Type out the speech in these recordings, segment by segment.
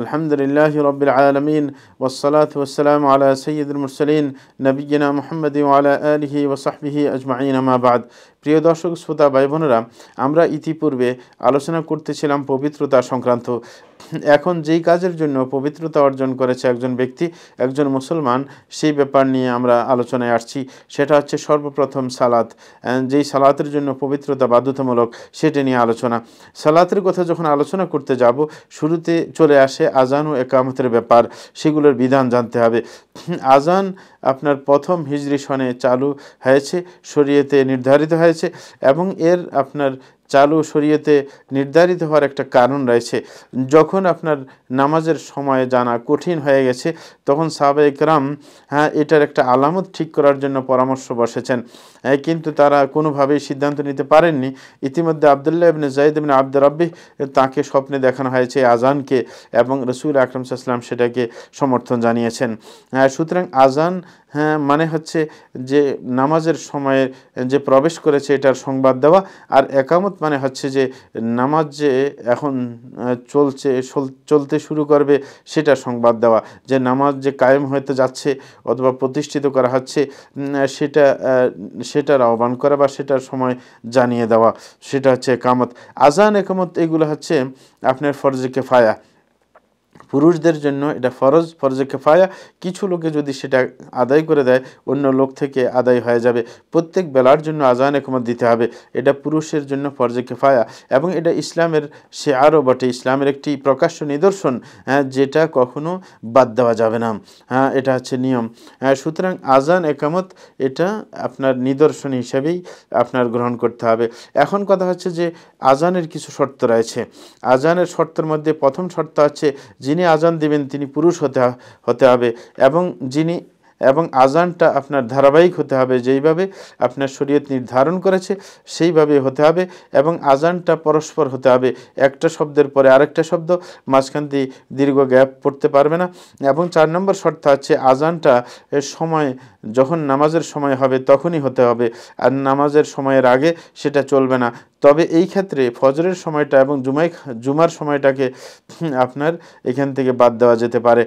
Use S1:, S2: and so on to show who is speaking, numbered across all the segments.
S1: আলহামদুলিল্লাহ রবিল আলমিন ওসলাত ওসালাম আলা على سيد নবীনা মোহাম্মদ আলা আলহি آله আজমাইন আমাবাদ প্রিয় দর্শক শ্রোতা ভাই বোনেরা আমরা ইতিপূর্বে আলোচনা করতেছিলাম পবিত্রতা সংক্রান্ত এখন যেই কাজের জন্য পবিত্রতা অর্জন করেছে একজন ব্যক্তি একজন মুসলমান সেই ব্যাপার নিয়ে আমরা আলোচনায় আসছি সেটা হচ্ছে সর্বপ্রথম সালাত যেই সালাতের জন্য পবিত্রতা বাধ্যতামূলক সেটা নিয়ে আলোচনা সালাতের কথা যখন আলোচনা করতে যাব শুরুতে চলে আসে আছে আজান ও একামতের ব্যাপার সেগুলোর বিধান জানতে হবে আজান আপনার প্রথম হিজরি সনে চালু হয়েছে শরীয়তে নির্ধারিত হয়েছে এবং এর আপনার চালু শরীয়তে নির্ধারিত হওয়ার একটা কারণ রয়েছে যখন আপনার নামাজের সময় জানা কঠিন হয়ে গেছে তখন সাবেকরাম হ্যাঁ এটার একটা আলামত ঠিক করার জন্য পরামর্শ বসেছেন হ্যাঁ, কিন্তু তারা কোনোভাবেই সিদ্ধান্ত নিতে পারেননি ইতিমধ্যে আবদুল্লাহ ইবনে জাইদ ইবনে আব্দ রব্বি তাকে স্বপ্নে দেখানো হয়েছে আজানকে এবং রসুল আকরম সাল্লাম সেটাকে সমর্থন জানিয়েছেন হ্যাঁ, সুতরাং আজান হ্যাঁ মানে হচ্ছে যে নামাজের সময়ে যে প্রবেশ করেছে এটার সংবাদ দেওয়া আর একামত মানে হচ্ছে যে নামাজ যে এখন চলছে চলতে শুরু করবে সেটা সংবাদ দেওয়া যে নামাজ যে কায়েম হতে যাচ্ছে অথবা প্রতিষ্ঠিত করা হচ্ছে সেটা সেটার আহ্বান করা বা সেটার সময় জানিয়ে দেওয়া সেটা হচ্ছে একামত আজান একামত এগুলো হচ্ছে আপনার ফরজে কেফায়া পুরুষদের জন্য এটা ফরজ ফরজে কেফায়া কিছু লোকে যদি সেটা আদায় করে দেয় অন্য লোক থেকে আদায় হয়ে যাবে প্রত্যেক বেলার জন্য আজান একমত দিতে হবে এটা পুরুষের জন্য ফরজে কেফায়া এবং এটা ইসলামের সে আরও বটে ইসলামের একটি প্রকাশ্য নিদর্শন হ্যাঁ, যেটা কখনো বাদ দেওয়া যাবে না হ্যাঁ এটা হচ্ছে নিয়ম হ্যাঁ সুতরাং আজান একামত এটা আপনার নিদর্শন হিসেবেই আপনার গ্রহণ করতে হবে এখন কথা হচ্ছে যে আজানের কিছু শর্ত রয়েছে আজানের শর্তের মধ্যে প্রথম শর্ত আছে যিনি আজান দিবেন তিনি পুরুষ হতে হতে হবে এবং যিনি এবং আজানটা আপনার ধারাবাহিক হতে হবে যেইভাবে আপনার শরীয়ত নির্ধারণ করেছে সেইভাবে হতে হবে এবং আজানটা পরস্পর হতে হবে একটা শব্দের পরে আরেকটা শব্দ মাঝখান দিয়ে দীর্ঘ গ্যাপ পড়তে পারবে না এবং চার নম্বর শর্ত আছে আজানটা এর সময় যখন নামাজের সময় হবে তখনই হতে হবে আর নামাজের সময়ের আগে সেটা চলবে না তবে এই ক্ষেত্রে ফজরের সময়টা এবং জুমাই জুমার সময়টাকে আপনার এখান থেকে বাদ দেওয়া যেতে পারে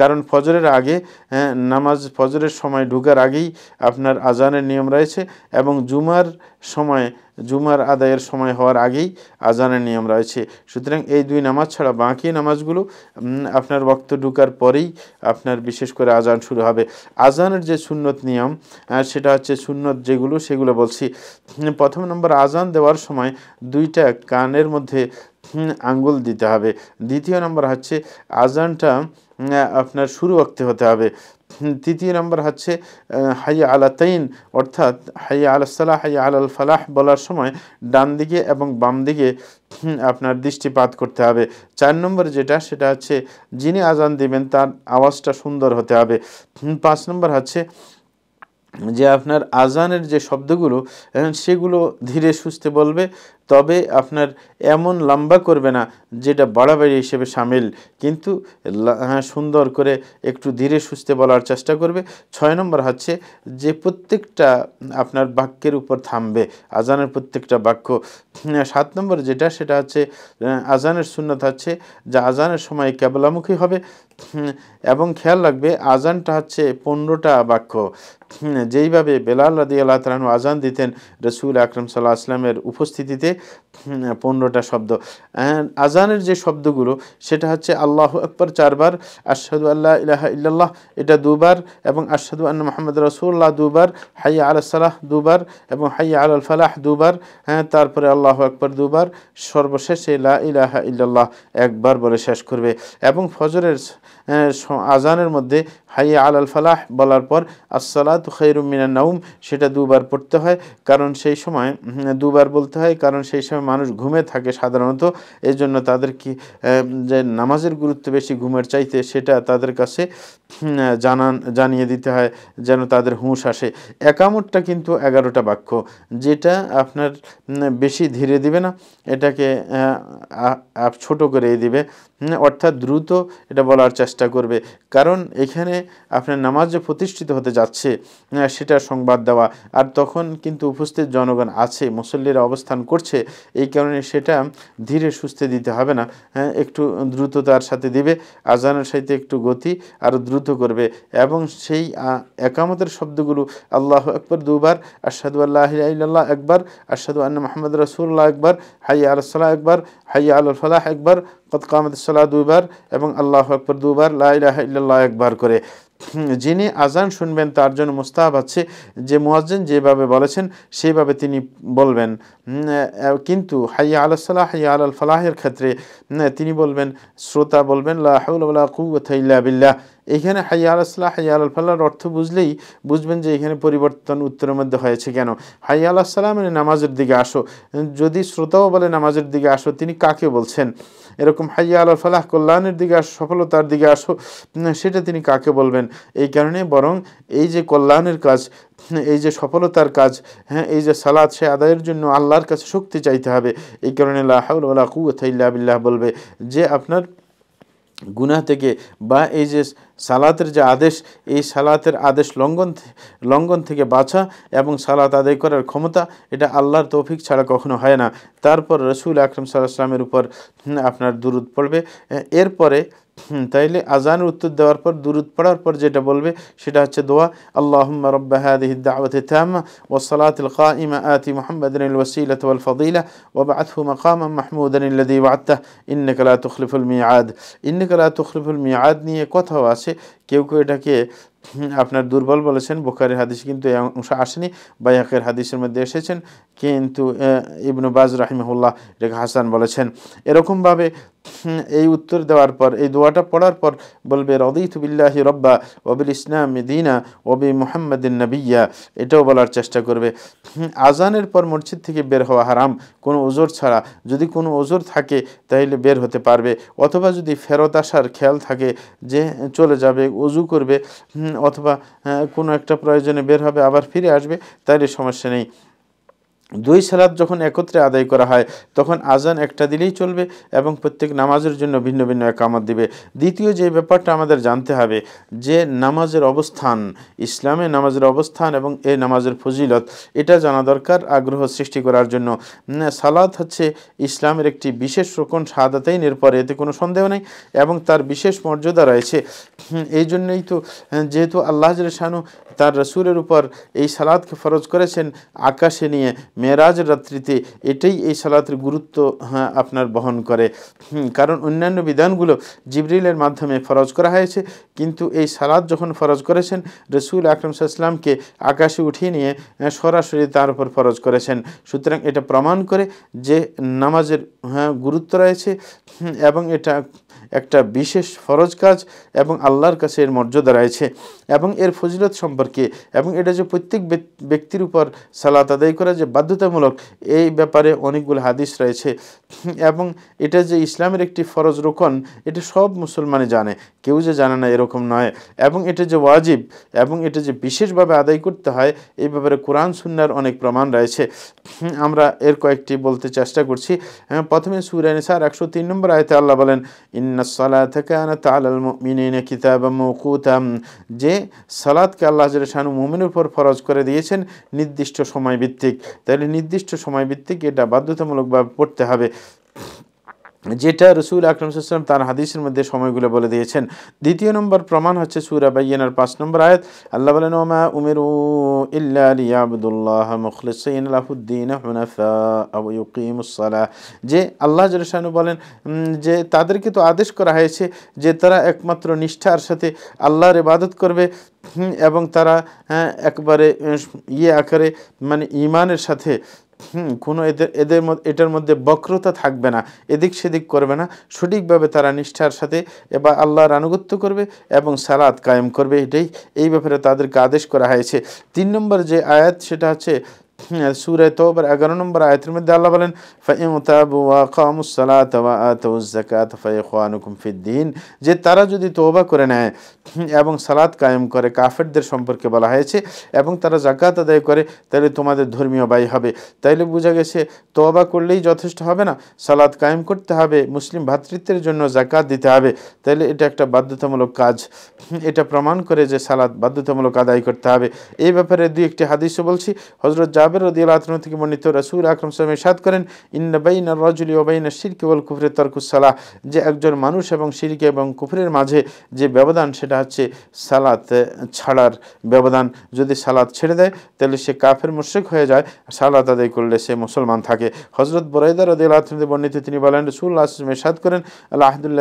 S1: কারণ ফজরের আগে হ্যাঁ, নামাজ ফজরের সময় ঢুকার আগেই আপনার আজানের নিয়ম রয়েছে এবং জুমার সময় জুমার আদায়ের সময় হওয়ার আগেই আজানের নিয়ম রয়েছে সুতরাং এই দুই নামাজ ছাড়া বাকি নামাজগুলো আপনার বক্ত ঢুকার পরেই আপনার বিশেষ করে আজান শুরু হবে আজানের যে সুন্নত নিয়ম সেটা হচ্ছে সুন্নত যেগুলো সেগুলো বলছি প্রথম নম্বর আজান দেওয়ার সময় দুইটা কানের মধ্যে আঙ্গুল দিতে হবে দ্বিতীয় নম্বর হচ্ছে আজানটা আপনার শুরু করতে হতে হবে তৃতীয় নম্বর হচ্ছে হাইয়া আলা তাইন অর্থাৎ হাইয়া আলা সালাহ হাইয়া আলাল ফালাহ বলার সময় ডান দিকে এবং বাম দিকে আপনার দৃষ্টিপাত করতে হবে চার নম্বর যেটা সেটা হচ্ছে যিনি আজান দিবেন তার আওয়াজটা সুন্দর হতে হবে পাঁচ নম্বর হচ্ছে যে আপনার আজানের যে শব্দগুলো হ্যাঁ, সেগুলো ধীরে সুস্থে বলবে তবে আপনার এমন লম্বা করবে না যেটা বাড়াবাড়ি হিসেবে সামিল কিন্তু হ্যাঁ সুন্দর করে একটু ধীরে সুস্থে বলার চেষ্টা করবে ছয় নম্বর হচ্ছে যে প্রত্যেকটা আপনার বাক্যের উপর থামবে আজানের প্রত্যেকটা বাক্য হ্যাঁ, সাত নম্বর যেটা সেটা হচ্ছে আজানের সুন্নত হচ্ছে যে আজানের সময় কেবলামুখী হবে এবং খেয়াল রাখবে আজানটা হচ্ছে পনেরোটা বাক্য যেইভাবে বেলাল রাদি আল্লাহ তালাহু আজান দিতেন রসুল আকরম সাল্লাহ আসলামের উপস্থিতিতে পনেরোটা শব্দ আজানের যে শব্দগুলো সেটা হচ্ছে আল্লাহ আকবর চারবার আশহাদু আল্লাহ ইলাহা ইল্লাল্লাহ এটা দুবার এবং আশাদু আন্না মোহাম্মদ রসুল্লাহ দুবার হাই আল সালাহ দুবার এবং হাইয়া আল ফালাহ দুবার হ্যাঁ তারপরে আল্লাহ আকবর দুবার সর্বশেষে লা ইলাহা ইল্লাল্লাহ একবার বলে শেষ করবে এবং ফজরের আজানের মধ্যে হাইয়া আল আল ফালাহ বলার পর আসসালাত খৈরুমিনা নাউম সেটা দুবার পড়তে হয় কারণ সেই সময় দুবার বলতে হয় কারণ সেই সময় মানুষ ঘুমে থাকে সাধারণত এই জন্য তাদের কি যে নামাজের গুরুত্ব বেশি ঘুমের চাইতে সেটা তাদের কাছে জানান জানিয়ে দিতে হয় যেন তাদের হুঁশ আসে একামটটা কিন্তু এগারোটা বাক্য যেটা আপনার বেশি ধীরে দিবে না এটাকে ছোট করে দিবে অর্থাৎ দ্রুত এটা বলার চেষ্টা করবে কারণ এখানে আপনার নামাজ যে প্রতিষ্ঠিত হতে যাচ্ছে সেটা সংবাদ দেওয়া আর তখন কিন্তু উপস্থিত জনগণ আছে মুসল্লিরা অবস্থান করছে এই কারণে সেটা ধীরে সুস্থে দিতে হবে না হ্যাঁ একটু দ্রুততার সাথে দিবে আজানের সাথে একটু গতি আরও দ্রুত করবে এবং সেই একামতের শব্দগুলো আল্লাহ একবার দুবার আসাদু আল্লাহ আল্লাহ একবার আসাদু আন্না মাহমদ রসুল্লাহ একবার হাই আলসালাহ একবার হাই আল ফলাহ একবার কত কামদুল্লাহ দুবার এবং আল্লাহ আকবর দুবার লাহ ইল্লাহ একবার করে যিনি আজান শুনবেন তার জন্য মুস্তাহাব আছে যে মুয়াজ্জিন যেভাবে বলেছেন সেইভাবে তিনি বলবেন কিন্তু হাইয়া আলাহসাল্লাহ হাইয়া আল আল ফালাহের ক্ষেত্রে তিনি বলবেন শ্রোতা বলবেন লাহ কুয়া বিল্লাহ এখানে হাইয়াল আসলাহ হাইয়াল আলফাল্লার অর্থ বুঝলেই বুঝবেন যে এখানে পরিবর্তন উত্তরের মধ্যে হয়েছে কেন হাইয়াল আসসালাম মানে নামাজের দিকে আসো যদি শ্রোতাও বলে নামাজের দিকে আসো তিনি কাকে বলছেন এরকম হাইয়া আল ফালাহ কল্যাণের দিকে আসো সফলতার দিকে আসো সেটা তিনি কাকে বলবেন এই কারণে বরং এই যে কল্যাণের কাজ এই যে সফলতার কাজ হ্যাঁ এই যে সালাদ সে আদায়ের জন্য আল্লাহর কাছে শক্তি চাইতে হবে এই কারণে লাহাউল আল্লাহ কুয়াথাইল্লা বলবে যে আপনার গুনাহ থেকে বা এই যে সালাতের যে আদেশ এই সালাতের আদেশ লঙ্ঘন লঙ্ঘন থেকে বাঁচা এবং সালাত আদায় করার ক্ষমতা এটা আল্লাহর তৌফিক ছাড়া কখনো হয় না তারপর রসুল আকরম সাল্লাহ আসলামের উপর আপনার দুরুদ পড়বে এরপরে اذان پر درد پڑار بولے دعا اللہ رب دعوت و سلاتم محمد الفدیلہ محمود انکلا تخلیف المیاد انکلۃ تخلیف المیاد نیے کوتھا سے کیونکہ اٹھا کے আপনার দুর্বল বলেছেন বোখারের হাদিস কিন্তু এই অংশ আসেনি বাইহাকের হাদিসের মধ্যে এসেছেন কিন্তু ইবনু বাজ রাহিমহুল্লাহ রেখা হাসান বলেছেন এরকমভাবে এই উত্তর দেওয়ার পর এই দোয়াটা পড়ার পর বলবে রদিতুবিল্লাহি রব্বা অবিল ইসলাম দিনা ওবি মোহাম্মদিন নবিয়া এটাও বলার চেষ্টা করবে আজানের পর মসজিদ থেকে বের হওয়া হারাম কোনো ওজোর ছাড়া যদি কোনো ওজোর থাকে তাহলে বের হতে পারবে অথবা যদি ফেরত আসার খেয়াল থাকে যে চলে যাবে অজু করবে অথবা কোনো একটা প্রয়োজনে বের হবে আবার ফিরে আসবে তাইলে সমস্যা নেই দুই সালাদ যখন একত্রে আদায় করা হয় তখন আজান একটা দিলেই চলবে এবং প্রত্যেক নামাজের জন্য ভিন্ন ভিন্ন একামত দিবে দ্বিতীয় যে ব্যাপারটা আমাদের জানতে হবে যে নামাজের অবস্থান ইসলামে নামাজের অবস্থান এবং এ নামাজের ফজিলত এটা জানা দরকার আগ্রহ সৃষ্টি করার জন্য সালাদ হচ্ছে ইসলামের একটি বিশেষ রকম সাদাতেই নির্ভর এতে কোনো সন্দেহ নেই এবং তার বিশেষ মর্যাদা রয়েছে এই জন্যই তো যেহেতু আল্লাহ জানু তার রসুরের উপর এই সালাদকে ফরজ করেছেন আকাশে নিয়ে মেয়েরাজ রাত্রিতে এটাই এই সালাতের গুরুত্ব হ্যাঁ, আপনার বহন করে কারণ অন্যান্য বিধানগুলো জিবরিলের মাধ্যমে ফরজ করা হয়েছে কিন্তু এই সালাদ যখন ফরজ করেছেন রসুল আকরম সাল্লামকে আকাশে উঠিয়ে নিয়ে সরাসরি তার উপর ফরজ করেছেন সুতরাং এটা প্রমাণ করে যে নামাজের হ্যাঁ, গুরুত্ব রয়েছে এবং এটা একটা বিশেষ ফরজ কাজ এবং আল্লাহর কাছে এর মর্যাদা রয়েছে এবং এর ফজিলত সম্পর্কে এবং এটা যে প্রত্যেক ব্যক্তির উপর সালাত আদায় করা যে বাধ্যতামূলক এই ব্যাপারে অনেকগুলো হাদিস রয়েছে এবং এটা যে ইসলামের একটি ফরজ রোকন এটা সব মুসলমানে জানে কেউ যে জানে না এরকম নয় এবং এটা যে ওয়াজিব এবং এটা যে বিশেষভাবে আদায় করতে হয় এই ব্যাপারে কোরআন সুন্নার অনেক প্রমাণ রয়েছে আমরা এর কয়েকটি বলতে চেষ্টা করছি প্রথমে স্যার একশো তিন নম্বর আয়তে আল্লাহ বলেন ইন্না সালাত যে সালাদকে আল্লাহ জেলে শানু মুমিনের উপর ফরজ করে দিয়েছেন নির্দিষ্ট সময় ভিত্তিক তাহলে নির্দিষ্ট সময় ভিত্তিক এটা বাধ্যতামূলকভাবে পড়তে হবে যেটা রসুল আকরম সাল্লাম তার হাদিসের মধ্যে সময়গুলো বলে দিয়েছেন দ্বিতীয় নম্বর প্রমাণ হচ্ছে সুরা বাইয়ানার পাঁচ নম্বর আয়াত আল্লাহ বলেন ওমা উমেরু ইল্লাহ মুখলিসইন আলাহুদ্দিন হুনাফা আবু ইউকিমুসসালাহ যে আল্লাহ জলশানু বলেন যে তাদেরকে তো আদেশ করা হয়েছে যে তারা একমাত্র নিষ্ঠার সাথে আল্লাহর ইবাদত করবে এবং তারা হ্যাঁ, একবারে ইয়ে আকারে মানে ইমানের সাথে কোনো এদের এদের এটার মধ্যে বক্রতা থাকবে না এদিক সেদিক করবে না সঠিকভাবে তারা নিষ্ঠার সাথে এবার আল্লাহর আনুগত্য করবে এবং সালাদ কায়েম করবে এটাই এই ব্যাপারে তাদেরকে আদেশ করা হয়েছে তিন নম্বর যে আয়াত সেটা হচ্ছে সুরে তোবার এগারো নম্বর আয়তের মধ্যে আল্লাহ বলেন ফিদ্দিন যে তারা যদি তোবা করে নেয় এবং সালাত কায়েম করে কাফেরদের সম্পর্কে বলা হয়েছে এবং তারা জাকাত আদায় করে তাহলে তোমাদের ধর্মীয় ব্যয় হবে তাইলে বোঝা গেছে তোবা করলেই যথেষ্ট হবে না সালাত কায়েম করতে হবে মুসলিম ভাতৃত্বের জন্য জাকাত দিতে হবে তাইলে এটা একটা বাধ্যতামূলক কাজ এটা প্রমাণ করে যে সালাদ বাধ্যতামূলক আদায় করতে হবে এই ব্যাপারে দুই একটি হাদিসও বলছি হজরত জাব জাবের রদিয়ালাতন থেকে বর্ণিত রসুল আকরম সালাম সাদ করেন ইন্নবাইন রজুলি ওবাইন শিরকে ওল কুফরের তর্কুসালাহ যে একজন মানুষ এবং শিরকে এবং কুফরের মাঝে যে ব্যবধান সেটা হচ্ছে সালাত ছাড়ার ব্যবধান যদি সালাত ছেড়ে দেয় তাহলে সে কাফের মুশ্রিক হয়ে যায় সালাত আদায় করলে সে মুসলমান থাকে হজরত বরাইদা রদিয়ালাতনতে বর্ণিত তিনি বলেন রসুল আসলাম সাদ করেন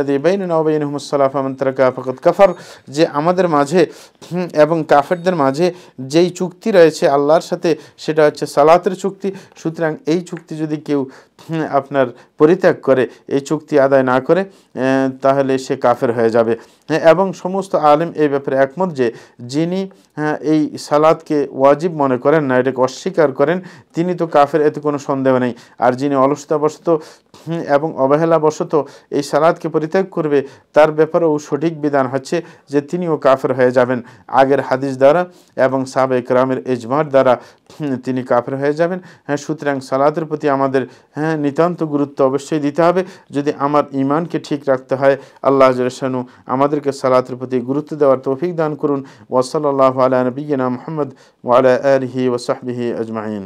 S1: দি বাইন ওবাইন হুমসালাহ আমন্তরাকা ফকত কাফার যে আমাদের মাঝে এবং কাফেরদের মাঝে যেই চুক্তি রয়েছে আল্লাহর সাথে সেটা হচ্ছে হচ্ছে সালাতের চুক্তি সুতরাং এই চুক্তি যদি কেউ আপনার পরিত্যাগ করে এই চুক্তি আদায় না করে তাহলে সে কাফের হয়ে যাবে এবং সমস্ত আলেম এই ব্যাপারে একমত যে যিনি এই সালাদকে ওয়াজিব মনে করেন না এটাকে অস্বীকার করেন তিনি তো কাফের এতে কোনো সন্দেহ নেই আর যিনি অলসতাবশত এবং অবহেলাবশত এই সালাদকে পরিত্যাগ করবে তার ব্যাপারেও সঠিক বিধান হচ্ছে যে তিনিও কাফের হয়ে যাবেন আগের হাদিস দ্বারা এবং সাবেক রামের এজমার দ্বারা তিনি কাফের হয়ে যাবেন হ্যাঁ সুতরাং সালাদের প্রতি আমাদের হ্যাঁ হ্যাঁ, নিতান্ত গুরুত্ব অবশ্যই দিতে হবে যদি আমার ইমানকে ঠিক রাখতে হয় আল্লাহ জরসানু আমাদেরকে সালাতের প্রতি গুরুত্ব দেওয়ার তৌফিক দান করুন ওয়াসাল আল্লাহ আলা নবীনা মোহাম্মদ ওয়ালা আলহি ওসাহবিহি আজমাইন